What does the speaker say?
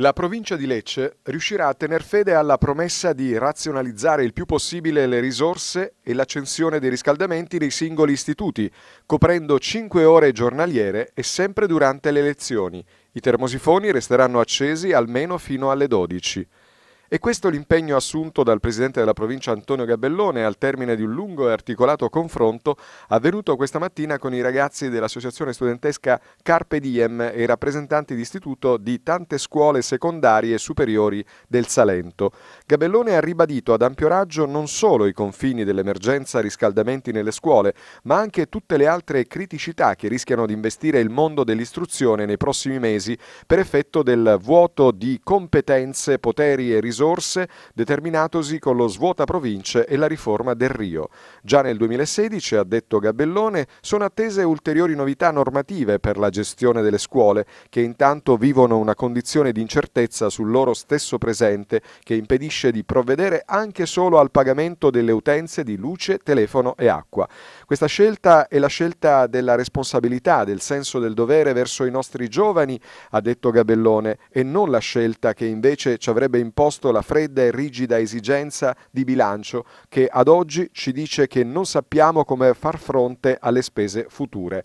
La provincia di Lecce riuscirà a tener fede alla promessa di razionalizzare il più possibile le risorse e l'accensione dei riscaldamenti dei singoli istituti, coprendo 5 ore giornaliere e sempre durante le lezioni. I termosifoni resteranno accesi almeno fino alle 12. E questo l'impegno assunto dal presidente della provincia Antonio Gabellone al termine di un lungo e articolato confronto avvenuto questa mattina con i ragazzi dell'associazione studentesca Carpe Diem e i rappresentanti d'istituto di tante scuole secondarie e superiori del Salento. Gabellone ha ribadito ad ampio raggio non solo i confini dell'emergenza riscaldamenti nelle scuole, ma anche tutte le altre criticità che rischiano di investire il mondo dell'istruzione nei prossimi mesi per effetto del vuoto di competenze, poteri e risorse risorse determinatosi con lo svuota province e la riforma del Rio. Già nel 2016, ha detto Gabellone, sono attese ulteriori novità normative per la gestione delle scuole, che intanto vivono una condizione di incertezza sul loro stesso presente che impedisce di provvedere anche solo al pagamento delle utenze di luce, telefono e acqua. Questa scelta è la scelta della responsabilità, del senso del dovere verso i nostri giovani, ha detto Gabellone, e non la scelta che invece ci avrebbe imposto contrasto la fredda e rigida esigenza di bilancio che ad oggi ci dice che non sappiamo come far fronte alle spese future.